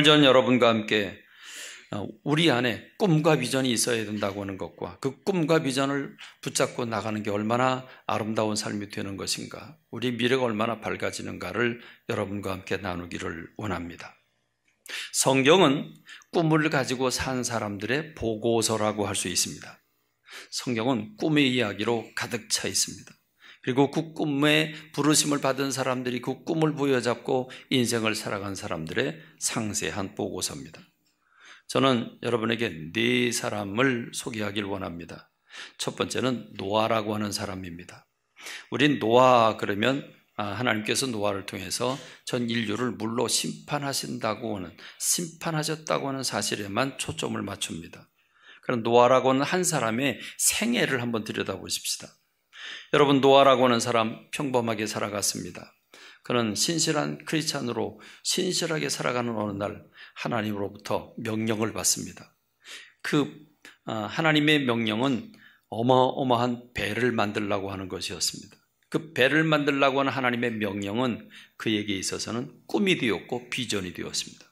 오늘 전 여러분과 함께 어, 우리 안에 꿈과 비전이 있어야 된다고 하는 것과 그 꿈과 비전을 붙잡고 나가는 게 얼마나 아름다운 삶이 되는 것인가, 우리 미래가 얼마나 밝아지는가를 여러분과 함께 나누기를 원합니다. 성경은 꿈을 가지고 산 사람들의 보고서라고 할 수 있습니다. 성경은 꿈의 이야기로 가득 차 있습니다. 그리고 그꿈에 부르심을 받은 사람들이 그 꿈을 부여잡고 인생을 살아간 사람들의 상세한 보고서입니다. 저는 여러분에게 네 사람을 소개하길 원합니다. 첫 번째는 노아라고 하는 사람입니다. 우린 노아 그러면 아, 하나님께서 노아를 통해서 전 인류를 물로 심판하신다고 하는 심판하셨다고 하는 사실에만 초점을 맞춥니다. 그럼 노아라고는 하한 사람의 생애를 한번 들여다보십시다. 여러분 노아라고 하는 사람 평범하게 살아갔습니다. 그는 신실한 크리스찬으로 신실하게 살아가는 어느 날 하나님으로부터 명령을 받습니다. 그 아, 하나님의 명령은 어마어마한 배를 만들라고 하는 것이었습니다. 그 배를 만들라고 하는 하나님의 명령은 그에게 있어서는 꿈이 되었고 비전이 되었습니다.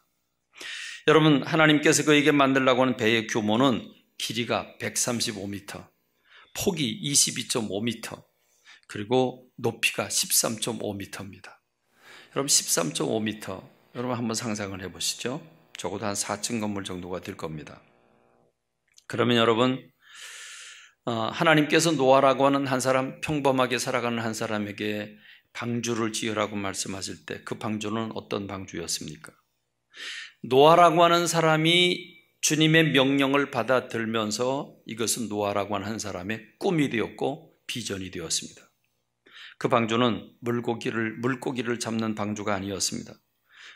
여러분 하나님께서 그에게 만들라고 하는 배의 규모는 길이가 135m, 폭이 22.5m, 그리고 높이가 13.5m입니다. 여러분 13.5m, 여러분 한번 상상을 해보시죠. 적어도 한 4층 건물 정도가 될 겁니다. 그러면 여러분 어, 하나님께서 노아라고 하는 한 사람, 평범하게 살아가는 한 사람에게 방주를 지으라고 말씀하실 때 그 방주는 어떤 방주였습니까? 노아라고 하는 사람이 주님의 명령을 받아들면서 이것은 노아라고 하는 한 사람의 꿈이 되었고 비전이 되었습니다. 그 방주는 물고기를 물고기를 잡는 방주가 아니었습니다.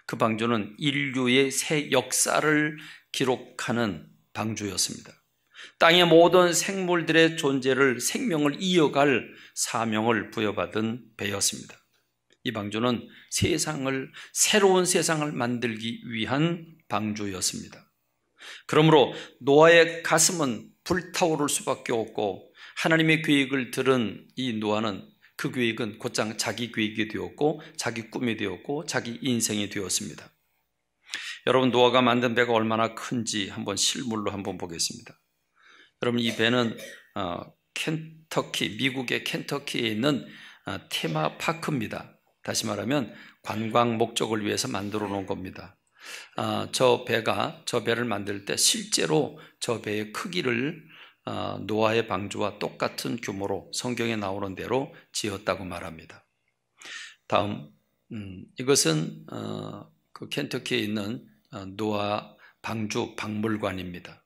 그 방주는 인류의 새 역사를 기록하는 방주였습니다. 땅의 모든 생물들의 존재를 생명을 이어갈 사명을 부여받은 배였습니다. 이 방주는 세상을 새로운 세상을 만들기 위한 방주였습니다. 그러므로 노아의 가슴은 불타오를 수밖에 없고 하나님의 계획을 들은 이 노아는 그 계획은 곧장 자기 계획이 되었고 자기 꿈이 되었고 자기 인생이 되었습니다. 여러분 노아가 만든 배가 얼마나 큰지 한번 실물로 한번 보겠습니다. 여러분 이 배는 어, 켄터키 미국의 켄터키에 있는 어, 테마 파크입니다. 다시 말하면 관광 목적을 위해서 만들어 놓은 겁니다. 아, 저 배가 저 배를 만들 때 실제로 저 배의 크기를 아, 노아의 방주와 똑같은 규모로 성경에 나오는 대로 지었다고 말합니다. 다음 음, 이것은 어, 그 켄터키에 있는 어, 노아 방주 박물관입니다.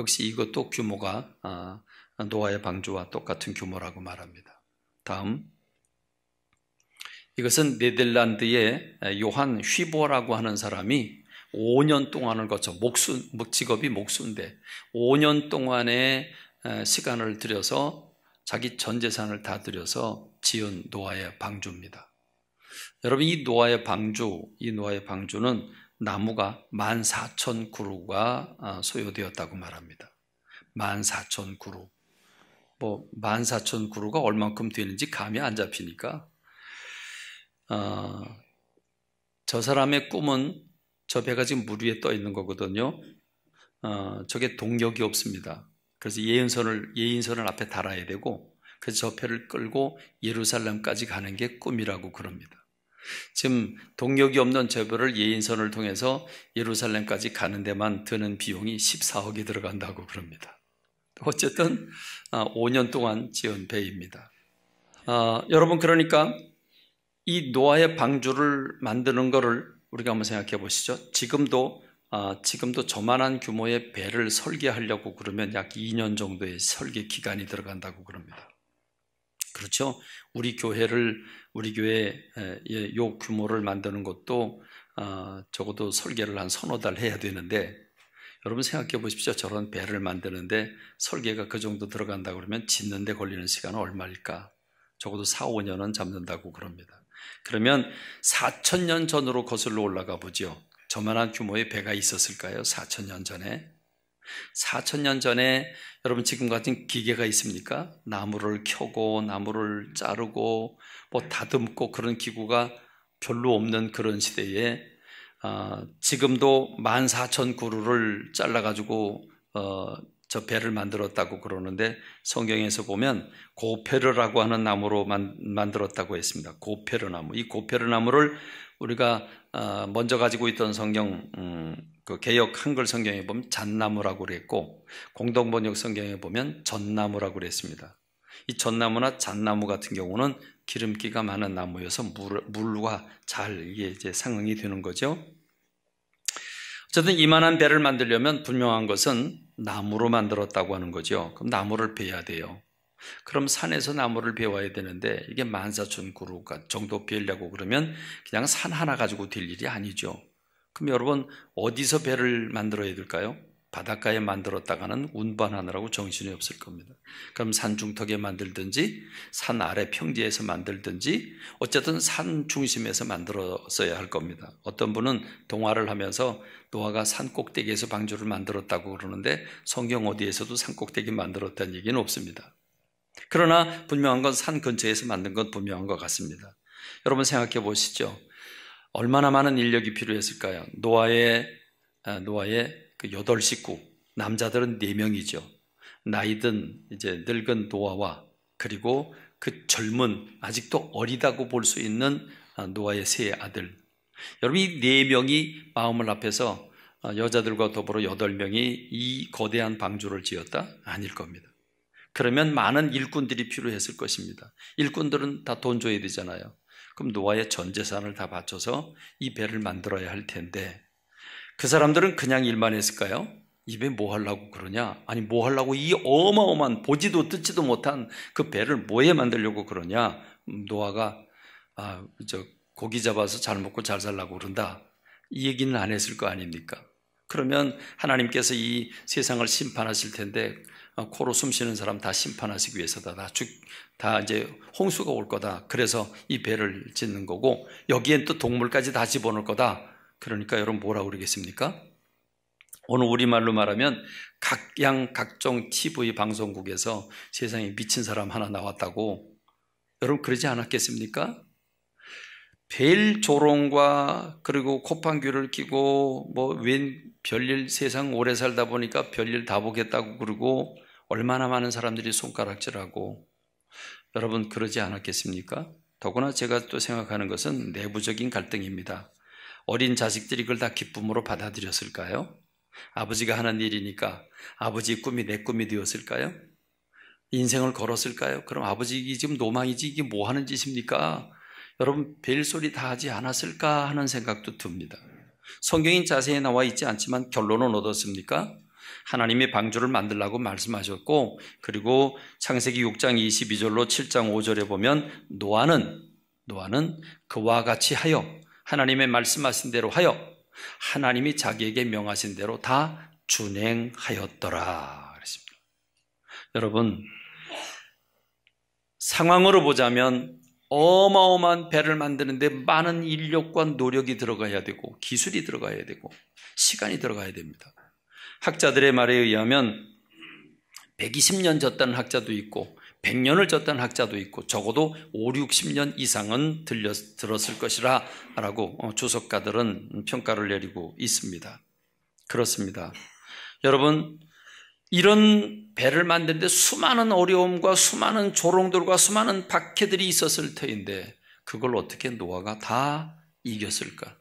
역시 이것도 규모가 어, 노아의 방주와 똑같은 규모라고 말합니다. 다음 이것은 네덜란드의 요한 휘보라고 하는 사람이 5년 동안을 거쳐 목수 직업이 목수인데 5년 동안의 시간을 들여서 자기 전 재산을 다 들여서 지은 노아의 방주입니다. 여러분 이 노아의 방주, 이 노아의 방주는 나무가 14,000 그루가 아, 소요되었다고 말합니다. 14,000 그루. 뭐14,000 그루가 얼만큼 되는지 감이 안 잡히니까 어, 저 사람의 꿈은 저 배가 지금 물 위에 떠 있는 거거든요. 어, 저게 동력이 없습니다. 그래서 예인선을 예인선을 앞에 달아야 되고 그래서 저 배를 끌고 예루살렘까지 가는 게 꿈이라고 그럽니다. 지금 동력이 없는 저 배를 예인선을 통해서 예루살렘까지 가는 데만 드는 비용이 14억이 들어간다고 그럽니다. 어쨌든 5년 아, 동안 지은 배입니다. 아, 여러분 그러니까 이 노아의 방주를 만드는 것을 우리가 한번 생각해 보시죠. 지금도 아, 지금도 저만한 규모의 배를 설계하려고 그러면 약 2년 정도의 설계 기간이 들어간다고 그럽니다. 그렇죠? 우리 교회를 우리 교회 예, 요 규모를 만드는 것도 아, 적어도 설계를 한 서너 달 해야 되는데 여러분 생각해 보십시오. 저런 배를 만드는데 설계가 그 정도 들어간다 고 그러면 짓는데 걸리는 시간은 얼마일까? 적어도 4, 5년은 잡는다고 그럽니다. 그러면 4천 년 전으로 거슬러 올라가 보죠. 저만한 규모의 배가 있었을까요? 4천 년 전에 4천 년 전에 여러분 지금 같은 기계가 있습니까? 나무를 켜고 나무를 자르고 뭐 다듬고 그런 기구가 별로 없는 그런 시대에 어, 지금도 14,000 그루를 잘라가지고 어, 저 배를 만들었다고 그러는데 성경에서 보면 고페르라고 하는 나무로 만, 만들었다고 했습니다. 고페르 나무. 이 고페르 나무를 우리가 어, 먼저 가지고 있던 성경 음, 그 개역 한글 성경에 보면 잣나무라고 그랬고 공동 번역 성경에 보면 전나무라고 그랬습니다. 이 전나무나 잣나무 같은 경우는 기름기가 많은 나무여서 물, 과잘 이게 이제 상응이 되는 거죠. 어쨌든 이만한 배를 만들려면 분명한 것은 나무로 만들었다고 하는 거죠. 그럼 나무를 베야 돼요. 그럼 산에서 나무를 베어야 되는데 이게 만사천 그루 정도 베려고 그러면 그냥 산 하나 가지고 될 일이 아니죠. 그럼 여러분 어디서 배를 만들어야 될까요? 바닷가에 만들었다가는 운반하느라고 정신이 없을 겁니다. 그럼 산 중턱에 만들든지 산 아래 평지에서 만들든지 어쨌든 산 중심에서 만들었어야 할 겁니다. 어떤 분은 동화를 하면서 노아가 산 꼭대기에서 방주를 만들었다고 그러는데 성경 어디에서도 산 꼭대기 만들었다는 얘기는 없습니다. 그러나 분명한 건 산 근처에서 만든 건 분명한 것 같습니다. 여러분 생각해 보시죠. 얼마나 많은 인력이 필요했을까요? 노아의 아, 노아의 그 여덟 식구 남자들은 네 명이죠. 나이든 이제 늙은 노아와 그리고 그 젊은 아직도 어리다고 볼 수 있는 아, 노아의 세 아들. 여러분 이네 명이 마음을 앞에서 어, 여자들과 더불어 여덟 명이 이 거대한 방주를 지었다? 아닐 겁니다. 그러면 많은 일꾼들이 필요했을 것입니다. 일꾼들은 다 돈 줘야 되잖아요. 그럼 노아의 전 재산을 다 바쳐서 이 배를 만들어야 할 텐데 그 사람들은 그냥 일만 했을까요? 입에 뭐 하려고 그러냐? 아니, 뭐 하려고 이 어마어마한 보지도 듣지도 못한 그 배를 뭐에 만들려고 그러냐? 음, 노아가, 아, 저, 고기 잡아서 잘 먹고 잘 살라고 그런다. 이 얘기는 안 했을 거 아닙니까? 그러면 하나님께서 이 세상을 심판하실 텐데, 아, 코로 숨 쉬는 사람 다 심판하시기 위해서다. 다 죽, 다 이제 홍수가 올 거다. 그래서 이 배를 짓는 거고, 여기엔 또 동물까지 다 집어넣을 거다. 그러니까 여러분 뭐라고 그러겠습니까? 오늘 우리말로 말하면 각양 각종 TV 방송국에서 세상에 미친 사람 하나 나왔다고 여러분 그러지 않았겠습니까? 벨 조롱과 그리고 코판귀를 끼고 뭐 웬 별일 세상 오래 살다 보니까 별일 다 보겠다고 그러고 얼마나 많은 사람들이 손가락질하고 여러분 그러지 않았겠습니까? 더구나 제가 또 생각하는 것은 내부적인 갈등입니다. 어린 자식들이 그걸 다 기쁨으로 받아들였을까요? 아버지가 하는 일이니까 아버지의 꿈이 내 꿈이 되었을까요? 인생을 걸었을까요? 그럼 아버지 이 지금 노망이지 이게 뭐 하는 짓입니까? 여러분 벨소리 다 하지 않았을까 하는 생각도 듭니다. 성경인 자세히 나와 있지 않지만 결론은 얻었습니까? 하나님이 방주를 만들라고 말씀하셨고 그리고 창세기 6장 22절로 7장 5절에 보면 노아는 노아는 그와 같이 하여 하나님의 말씀하신 대로 하여 하나님이 자기에게 명하신 대로 다 준행하였더라. 그랬습니다. 여러분, 상황으로 보자면 어마어마한 배를 만드는데 많은 인력과 노력이 들어가야 되고 기술이 들어가야 되고 시간이 들어가야 됩니다. 학자들의 말에 의하면 120년 졌다는 학자도 있고 100년을 졌다는 학자도 있고 적어도 5, 60년 이상은 들렸, 들었을 것이라 라고 주석가들은 어, 평가를 내리고 있습니다. 그렇습니다. 여러분 이런 배를 만드는데 수많은 어려움과 수많은 조롱들과 수많은 박해들이 있었을 터인데 그걸 어떻게 노아가 다 이겼을까?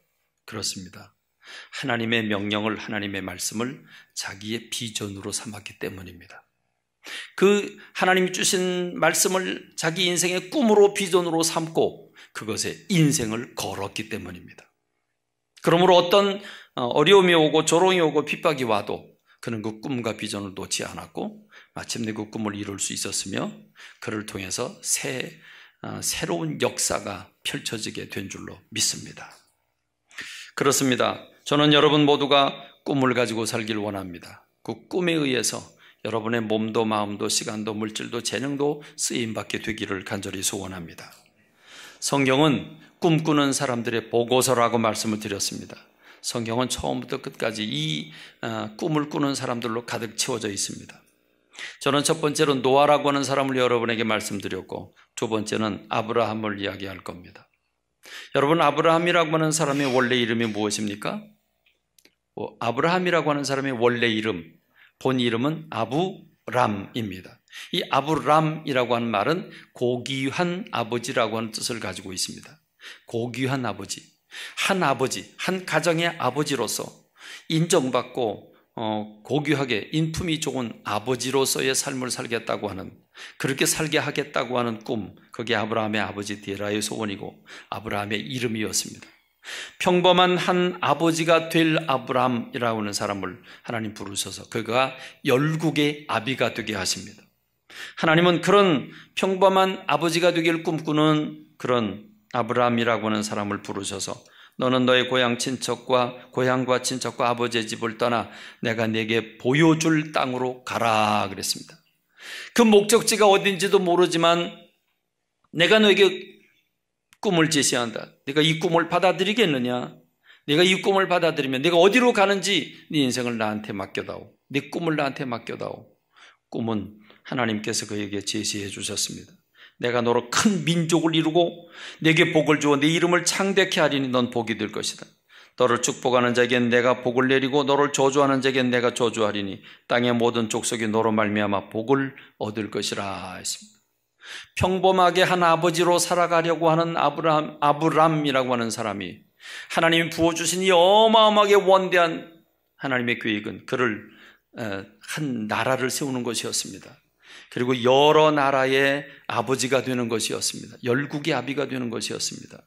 그렇습니다. 하나님의 명령을 하나님의 말씀을 자기의 비전으로 삼았기 때문입니다. 그 하나님이 주신 말씀을 자기 인생의 꿈으로 비전으로 삼고 그것에 인생을 걸었기 때문입니다. 그러므로 어떤 어, 어려움이 오고 조롱이 오고 핍박이 와도 그는 그 꿈과 비전을 놓지 않았고 마침내 그 꿈을 이룰 수 있었으며 그를 통해서 새 어, 새로운 역사가 펼쳐지게 된 줄로 믿습니다. 그렇습니다. 저는 여러분 모두가 꿈을 가지고 살길 원합니다. 그 꿈에 의해서 여러분의 몸도 마음도 시간도 물질도 재능도 쓰임받게 되기를 간절히 소원합니다. 성경은 꿈꾸는 사람들의 보고서라고 말씀을 드렸습니다. 성경은 처음부터 끝까지 이 어, 꿈을 꾸는 사람들로 가득 채워져 있습니다. 저는 첫 번째로 노아라고 하는 사람을 여러분에게 말씀드렸고 두 번째는 아브라함을 이야기할 겁니다. 여러분 아브라함이라고 하는 사람의 원래 이름이 무엇입니까? 어, 아브라함이라고 하는 사람의 원래 이름 본 이름은 아브람입니다. 이 아브람이라고 하는 말은 고귀한 아버지라고 하는 뜻을 가지고 있습니다. 고귀한 아버지, 한 아버지, 한 가정의 아버지로서 인정받고 어, 고귀하게 인품이 좋은 아버지로서의 삶을 살겠다고 하는 그렇게 살게 하겠다고 하는 꿈 그게 아브라함의 아버지 데라의 소원이고 아브라함의 이름이었습니다. 평범한 한 아버지가 될 아브람이라고 하는 사람을 하나님 부르셔서 그가 열국의 아비가 되게 하십니다. 하나님은 그런 평범한 아버지가 되기를 꿈꾸는 그런 아브람이라고 하는 사람을 부르셔서 너는 너의 고향 친척과 고향과 친척과 아버지의 집을 떠나 내가 네게 보여줄 땅으로 가라 그랬습니다. 그 목적지가 어딘지도 모르지만 내가 너에게 꿈을 제시한다. 네가 이 꿈을 받아들이겠느냐? 네가 이 꿈을 받아들이면 네가 어디로 가는지 네 인생을 나한테 맡겨다오. 네 꿈을 나한테 맡겨다오. 꿈은 하나님께서 그에게 제시해 주셨습니다. 내가 너로 큰 민족을 이루고 내게 복을 주어 네 이름을 창대케 하리니 넌 복이 될 것이다. 너를 축복하는 자에겐 내가 복을 내리고 너를 저주하는 자에겐 내가 저주하리니 땅의 모든 족속이 너로 말미암아 복을 얻을 것이라 했습니다. 평범하게 한 아버지로 살아가려고 하는 아브람, 아브람이라고 하는 사람이 하나님이 부어주신 이 어마어마하게 원대한 하나님의 계획은 그를 한 나라를 세우는 것이었습니다. 그리고 여러 나라의 아버지가 되는 것이었습니다. 열국의 아비가 되는 것이었습니다.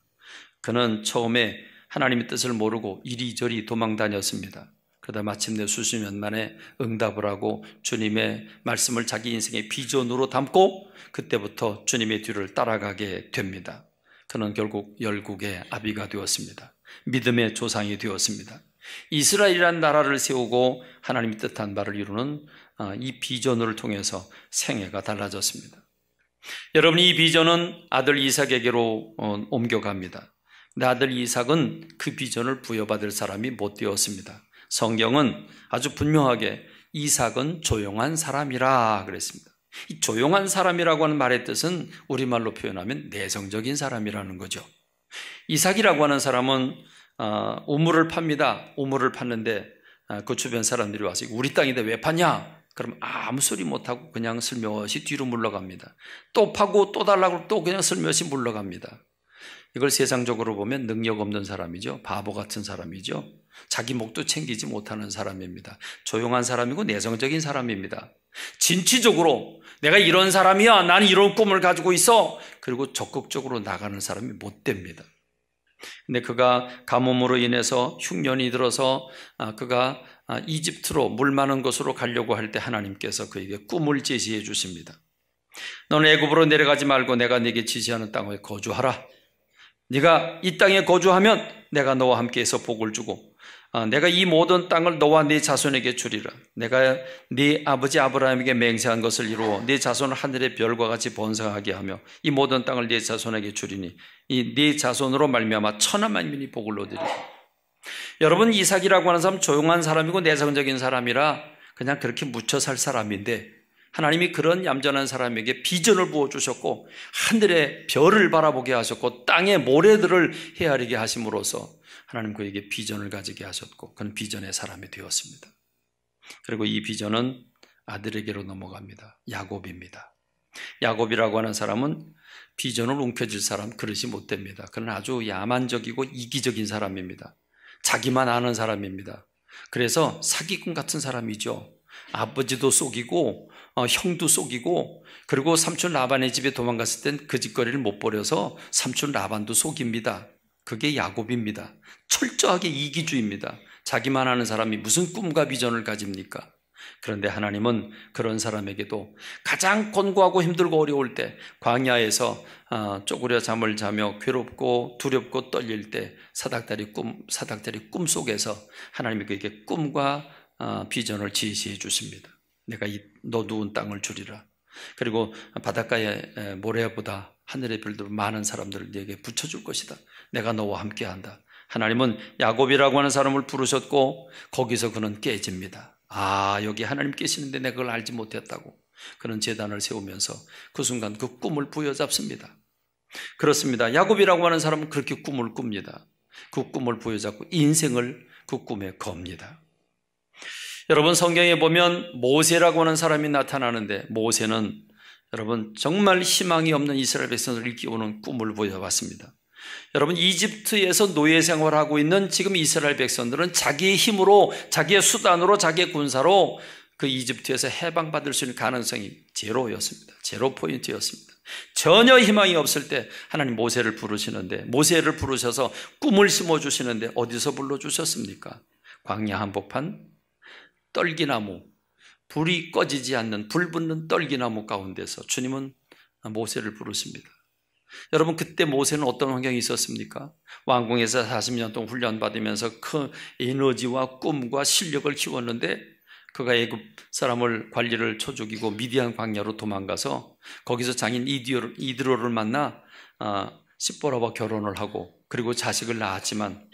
그는 처음에 하나님의 뜻을 모르고 이리저리 도망 다녔습니다. 그러다 마침내 수십 년 만에 응답을 하고 주님의 말씀을 자기 인생의 비전으로 담고 그때부터 주님의 뒤를 따라가게 됩니다. 그는 결국 열국의 아비가 되었습니다. 믿음의 조상이 되었습니다. 이스라엘이란 나라를 세우고 하나님이 뜻한 바를 이루는 어, 이 비전을 통해서 생애가 달라졌습니다. 여러분 이 비전은 아들 이삭에게로 어, 옮겨갑니다. 근 아들 이삭은 그 비전을 부여받을 사람이 못 되었습니다. 성경은 아주 분명하게 이삭은 조용한 사람이라 그랬습니다. 이 조용한 사람이라고 하는 말의 뜻은 우리말로 표현하면 내성적인 사람이라는 거죠. 이삭이라고 하는 사람은 어, 우물을 팝니다. 우물을 팠는데 어, 그 주변 사람들이 와서 우리 땅인데 왜 파냐? 그럼 아무 소리 못하고 그냥 슬며시 뒤로 물러갑니다. 또 파고 또 달라고 또 그냥 슬며시 물러갑니다. 이걸 세상적으로 보면 능력 없는 사람이죠. 바보 같은 사람이죠. 자기 목도 챙기지 못하는 사람입니다. 조용한 사람이고 내성적인 사람입니다. 진취적으로 내가 이런 사람이야. 나는 이런 꿈을 가지고 있어. 그리고 적극적으로 나가는 사람이 못 됩니다. 근데 그가 가뭄으로 인해서 흉년이 들어서 아, 그가 아, 이집트로 물 많은 곳으로 가려고 할 때 하나님께서 그에게 꿈을 제시해 주십니다. 너는 애굽으로 내려가지 말고 내가 네게 지시하는 땅에 거주하라. 네가 이 땅에 거주하면 내가 너와 함께해서 복을 주고 아, 내가 이 모든 땅을 너와 네 자손에게 주리라. 내가 네 아버지 아브라함에게 맹세한 것을 이루어 네 자손을 하늘의 별과 같이 번성하게 하며 이 모든 땅을 네 자손에게 주리니 이네 자손으로 말미암아 천하 만민이 복을 얻으리라. 여러분 이삭이라고 하는 사람 조용한 사람이고 내성적인 사람이라 그냥 그렇게 묻혀 살 사람인데 하나님이 그런 얌전한 사람에게 비전을 부어주셨고 하늘의 별을 바라보게 하셨고 땅의 모래들을 헤아리게 하심으로써 하나님 그에게 비전을 가지게 하셨고 그는 비전의 사람이 되었습니다. 그리고 이 비전은 아들에게로 넘어갑니다. 야곱입니다. 야곱이라고 하는 사람은 비전을 움켜질 사람 그릇지못 됩니다. 그는 아주 야만적이고 이기적인 사람입니다. 자기만 아는 사람입니다. 그래서 사기꾼 같은 사람이죠. 아버지도 속이고 어, 형도 속이고 그리고 삼촌 라반의 집에 도망갔을 땐 그 짓거리를 못 버려서 삼촌 라반도 속입니다. 그게 야곱입니다. 철저하게 이기주의입니다. 자기만 아는 사람이 무슨 꿈과 비전을 가집니까? 그런데 하나님은 그런 사람에게도 가장 권고하고 힘들고 어려울 때 광야에서 어, 쪼그려 잠을 자며 괴롭고 두렵고 떨릴 때 사닥다리 꿈 사닥다리 꿈 속에서 하나님이 그에게 꿈과 어, 비전을 제시해 주십니다. 내가 이, 너 누운 땅을 주리라. 그리고 바닷가에 모래보다 하늘의 별도 많은 사람들을 네게 붙여줄 것이다. 내가 너와 함께한다. 하나님은 야곱이라고 하는 사람을 부르셨고 거기서 그는 깨집니다. 아 여기 하나님 깨시는데 내가 그걸 알지 못했다고 그는 재단을 세우면서 그 순간 그 꿈을 부여잡습니다. 그렇습니다. 야곱이라고 하는 사람은 그렇게 꿈을 꿉니다. 그 꿈을 부여잡고 인생을 그 꿈에 겁니다. 여러분 성경에 보면 모세라고 하는 사람이 나타나는데 모세는 여러분 정말 희망이 없는 이스라엘 백성을 일깨우는 꿈을 보여봤습니다. 여러분 이집트에서 노예 생활하고 있는 지금 이스라엘 백성들은 자기의 힘으로 자기의 수단으로 자기의 군사로 그 이집트에서 해방받을 수 있는 가능성이 제로였습니다. 제로 포인트였습니다. 전혀 희망이 없을 때 하나님 모세를 부르시는데 모세를 부르셔서 꿈을 심어 주시는데 어디서 불러 주셨습니까? 광야 한복판 떨기나무, 불이 꺼지지 않는 불붙는 떨기나무 가운데서 주님은 모세를 부르십니다. 여러분 그때 모세는 어떤 환경이 있었습니까? 왕궁에서 40년 동안 훈련받으면서 큰 에너지와 꿈과 실력을 키웠는데 그가 애굽 사람을 관리를 쳐죽이고 미디안 광야로 도망가서 거기서 장인 이드로, 를 만나 아, 시보라와 결혼을 하고 그리고 자식을 낳았지만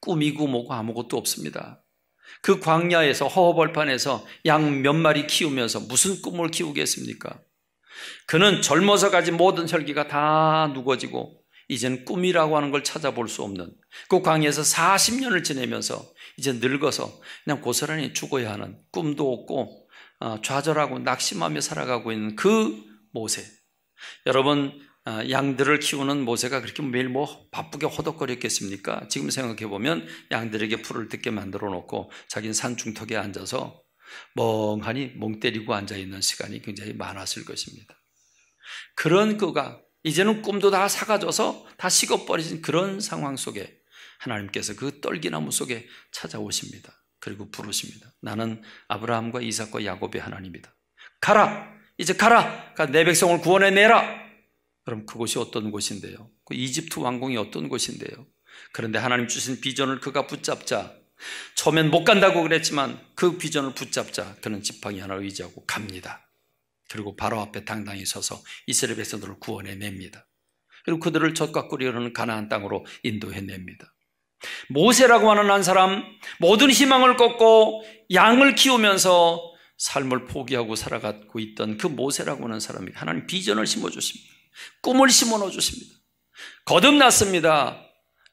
꿈이고 뭐고 아무것도 없습니다. 그 광야에서 허허벌판에서 양 몇 마리 키우면서 무슨 꿈을 키우겠습니까? 그는 젊어서 가진 모든 혈기가 다 누거지고 이젠 꿈이라고 하는 걸 찾아볼 수 없는 그 광야에서 40년을 지내면서 이제 늙어서 그냥 고스란히 죽어야 하는 꿈도 없고 어, 좌절하고 낙심하며 살아가고 있는 그 모세. 여러분 어, 양들을 키우는 모세가 그렇게 매일 뭐 바쁘게 허덕거렸겠습니까? 지금 생각해 보면 양들에게 풀을 뜯게 만들어 놓고 자기는 산 중턱에 앉아서 멍하니 멍 때리고 앉아 있는 시간이 굉장히 많았을 것입니다. 그런 그가 이제는 꿈도 다 사가져서 다 식어버린 그런 상황 속에 하나님께서 그 떨기나무 속에 찾아오십니다. 그리고 부르십니다. 나는 아브라함과 이삭과 야곱의 하나님이다. 가라! 이제 가라! 내 백성을 구원해내라! 그럼 그곳이 어떤 곳인데요? 그 이집트 왕궁이 어떤 곳인데요? 그런데 하나님 주신 비전을 그가 붙잡자 처음엔 못 간다고 그랬지만 그 비전을 붙잡자 그는 지팡이 하나 의지하고 갑니다. 그리고 바로 앞에 당당히 서서 이스라엘 백성들을 구원해냅니다. 그리고 그들을 젖과 꿀이 흐르는 가나안 땅으로 인도해냅니다. 모세라고 하는 한 사람 모든 희망을 꺾고 양을 키우면서 삶을 포기하고 살아가고 있던 그 모세라고 하는 사람이 하나님 비전을 심어주십니다. 꿈을 심어 넣어 주십니다. 거듭났습니다.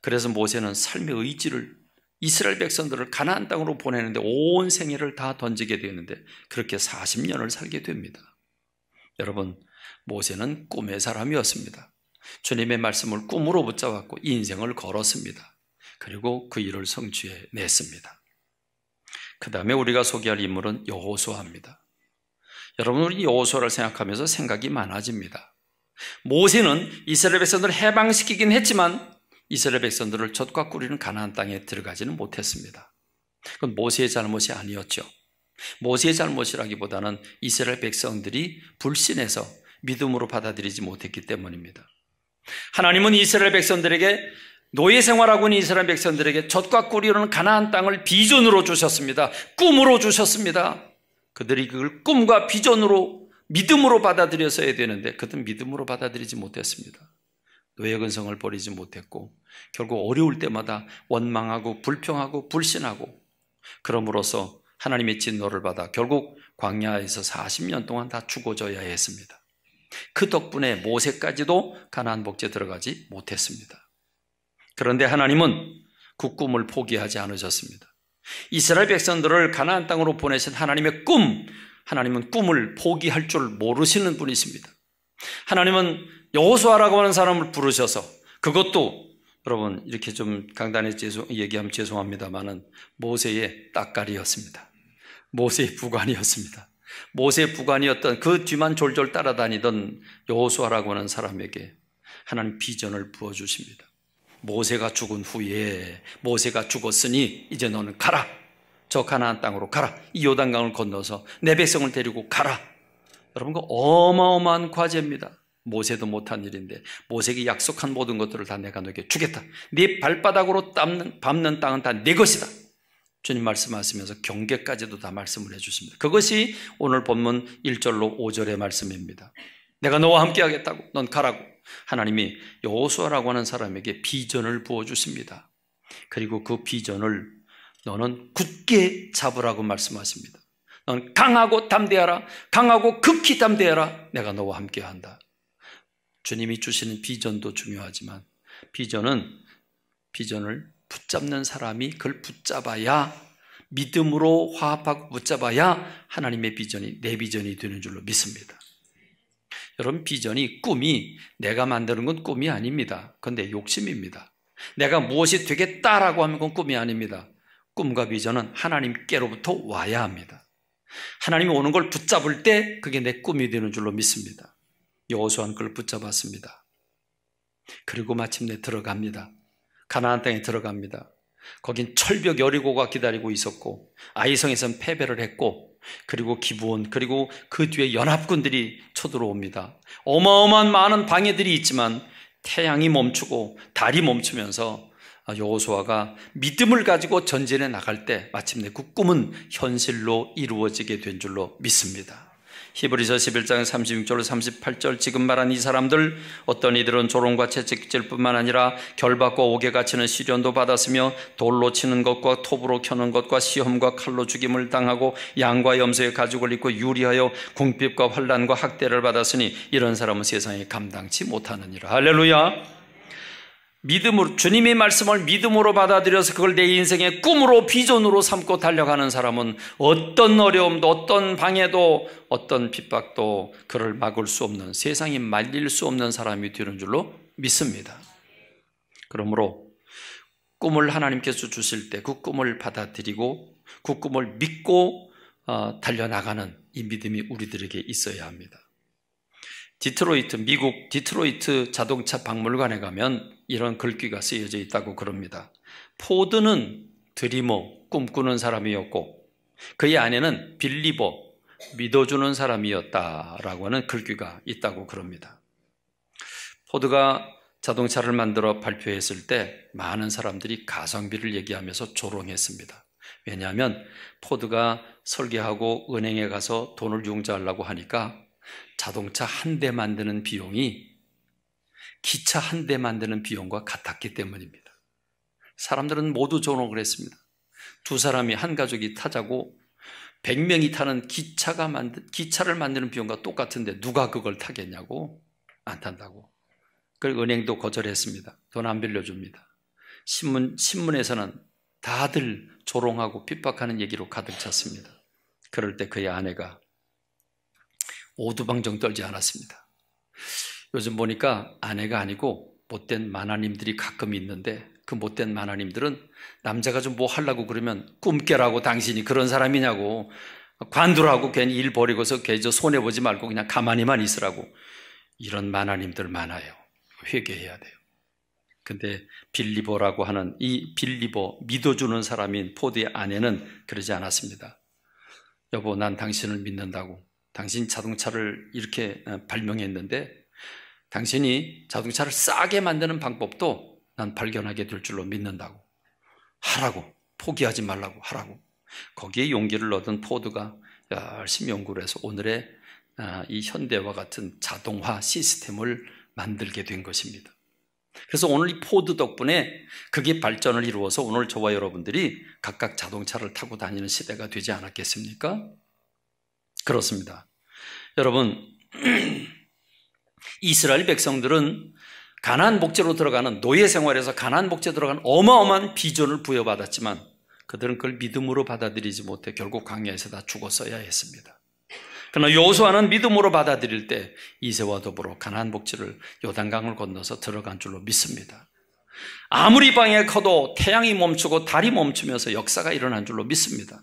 그래서 모세는 삶의 의지를 이스라엘 백성들을 가나안 땅으로 보내는데 온 생애를 다 던지게 되는데 그렇게 40년을 살게 됩니다. 여러분, 모세는 꿈의 사람이었습니다. 주님의 말씀을 꿈으로 붙잡았고 인생을 걸었습니다. 그리고 그 일을 성취해 냈습니다. 그 다음에 우리가 소개할 인물은 여호수아입니다. 여러분 우리 여호수아를 생각하면서 생각이 많아집니다. 모세는 이스라엘 백성들을 해방시키긴 했지만 이스라엘 백성들을 젖과 꿀이는 가나안 땅에 들어가지는 못했습니다. 그건 모세의 잘못이 아니었죠. 모세의 잘못이라기보다는 이스라엘 백성들이 불신해서 믿음으로 받아들이지 못했기 때문입니다. 하나님은 이스라엘 백성들에게 노예 생활하고 있는 이스라엘 백성들에게 젖과 꿀이로는 가나안 땅을 비전으로 주셨습니다. 꿈으로 주셨습니다. 그들이 그걸 꿈과 비전으로 믿음으로 받아들여서야 되는데 그들은 믿음으로 받아들이지 못했습니다. 노예 근성을 버리지 못했고 결국 어려울 때마다 원망하고 불평하고 불신하고 그럼으로써 하나님의 진노를 받아 결국 광야에서 40년 동안 다 죽어져야 했습니다. 그 덕분에 모세까지도 가나안 복제 들어가지 못했습니다. 그런데 하나님은 그 꿈을 포기하지 않으셨습니다. 이스라엘 백성들을 가나안 땅으로 보내신 하나님의 꿈, 하나님은 꿈을 포기할 줄 모르시는 분이십니다. 하나님은 여호수아라고 하는 사람을 부르셔서 그것도 여러분 이렇게 좀 강단에 죄송, 얘기하면 죄송합니다만은 모세의 딱갈이였습니다 모세의 부관이었습니다. 모세의 부관이었던 그 뒤만 졸졸 따라다니던 여호수아라고 하는 사람에게 하나님 비전을 부어 주십니다. 모세가 죽은 후에 모세가 죽었으니 이제 너는 가라. 저 가나안 땅으로 가라. 이 요단강을 건너서 내 백성을 데리고 가라. 여러분 그 어마어마한 과제입니다. 모세도 못한 일인데 모세에게 약속한 모든 것들을 다 내가 너에게 주겠다. 네 발바닥으로 땀는, 밟는 땅은 다내 네 것이다. 주님 말씀하시면서 경계까지도 다 말씀을 해주십니다. 그것이 오늘 본문 1절로 5절의 말씀입니다. 내가 너와 함께 하겠다고 넌 가라고 하나님이 여호수아라고 하는 사람에게 비전을 부어주십니다. 그리고 그 비전을 너는 굳게 잡으라고 말씀하십니다. 넌 강하고 담대하라. 강하고 극히 담대하라. 내가 너와 함께 한다. 주님이 주시는 비전도 중요하지만 비전은 비전을 붙잡는 사람이 그걸 붙잡아야 믿음으로 화합하고 붙잡아야 하나님의 비전이 내 비전이 되는 줄로 믿습니다. 여러분 비전이 꿈이 내가 만드는 건 꿈이 아닙니다. 그건 내 욕심입니다. 내가 무엇이 되겠다라고 하면 그건 꿈이 아닙니다. 꿈과 비전은 하나님께로부터 와야 합니다. 하나님이 오는 걸 붙잡을 때 그게 내 꿈이 되는 줄로 믿습니다. 여호수아는 그걸 붙잡았습니다. 그리고 마침내 들어갑니다. 가나안 땅에 들어갑니다. 거긴 철벽 여리고가 기다리고 있었고 아이성에선 패배를 했고 그리고 기부원 그리고 그 뒤에 연합군들이 쳐들어옵니다. 어마어마한 많은 방해들이 있지만 태양이 멈추고 달이 멈추면서 아, 여호수아가 믿음을 가지고 전진해 나갈 때 마침내 그 꿈은 현실로 이루어지게 된 줄로 믿습니다. 히브리서 11장 36절 38절 지금 말한 이 사람들 어떤 이들은 조롱과 채찍질뿐만 아니라 결박과 옥에 갇히는 시련도 받았으며 돌로 치는 것과 톱으로 켜는 것과 시험과 칼로 죽임을 당하고 양과 염소의 가죽을 입고 유리하여 궁핍과 환란과 학대를 받았으니 이런 사람은 세상에 감당치 못하느니라 할렐루야 믿음으로 주님의 말씀을 믿음으로 받아들여서 그걸 내 인생의 꿈으로 비전으로 삼고 달려가는 사람은 어떤 어려움도 어떤 방해도 어떤 핍박도 그를 막을 수 없는 세상이 말릴 수 없는 사람이 되는 줄로 믿습니다. 그러므로 꿈을 하나님께서 주실 때 그 꿈을 받아들이고 그 꿈을 믿고 어, 달려나가는 이 믿음이 우리들에게 있어야 합니다. 디트로이트 미국 디트로이트 자동차 박물관에 가면 이런 글귀가 쓰여져 있다고 그럽니다. 포드는 드리머 꿈꾸는 사람이었고 그의 아내는 빌리버 믿어주는 사람이었다라고 하는 글귀가 있다고 그럽니다. 포드가 자동차를 만들어 발표했을 때 많은 사람들이 가성비를 얘기하면서 조롱했습니다. 왜냐하면 포드가 설계하고 은행에 가서 돈을 융자하려고 하니까 자동차 한 대 만드는 비용이 기차 한 대 만드는 비용과 같았기 때문입니다. 사람들은 모두 존혹을 했습니다. 두 사람이 한 가족이 타자고 100명이 타는 기차가 만든 기차를 만드는 비용과 똑같은데 누가 그걸 타겠냐고 안 탄다고. 그걸 은행도 거절했습니다. 돈 안 빌려줍니다. 신문 신문에서는 다들 조롱하고 핍박하는 얘기로 가득 찼습니다. 그럴 때 그의 아내가 오두방정 떨지 않았습니다. 요즘 보니까 아내가 아니고 못된 마나님들이 가끔 있는데 그 못된 마나님들은 남자가 좀 뭐 하려고 그러면 꿈깨라고 당신이 그런 사람이냐고 관두라고 괜히 일 버리고서 계속 손해보지 말고 그냥 가만히만 있으라고 이런 마나님들 많아요. 회개해야 돼요. 근데 빌리버라고 하는 이빌리버 믿어주는 사람인 포드의 아내는 그러지 않았습니다. 여보, 난 당신을 믿는다고. 당신 자동차를 이렇게 어, 발명했는데 당신이 자동차를 싸게 만드는 방법도 난 발견하게 될 줄로 믿는다고. 하라고. 포기하지 말라고 하라고. 거기에 용기를 얻은 포드가 열심히 연구를 해서 오늘의 아, 이 현대와 같은 자동화 시스템을 만들게 된 것입니다. 그래서 오늘 이 포드 덕분에 그게 발전을 이루어서 오늘 저와 여러분들이 각각 자동차를 타고 다니는 시대가 되지 않았겠습니까? 그렇습니다. 여러분, 이스라엘 백성들은 가난 복제로 들어가는 노예 생활에서 가난 복제 들어간 어마어마한 비전을 부여받았지만 그들은 그걸 믿음으로 받아들이지 못해 결국 광야에서 다 죽었어야 했습니다. 그러나 요수아는 믿음으로 받아들일 때 이세와 더불어 가난 복지를 요단강을 건너서 들어간 줄로 믿습니다. 아무리 방에 커도 태양이 멈추고 달이 멈추면서 역사가 일어난 줄로 믿습니다.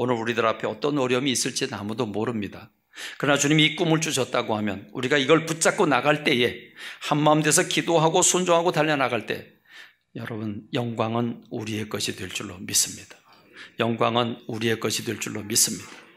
오늘 우리들 앞에 어떤 어려움이 있을지 아무도 모릅니다. 그러나 주님이 이 꿈을 주셨다고 하면 우리가 이걸 붙잡고 나갈 때에 한마음 돼서 기도하고 순종하고 달려나갈 때 여러분 영광은 우리의 것이 될 줄로 믿습니다. 영광은 우리의 것이 될 줄로 믿습니다.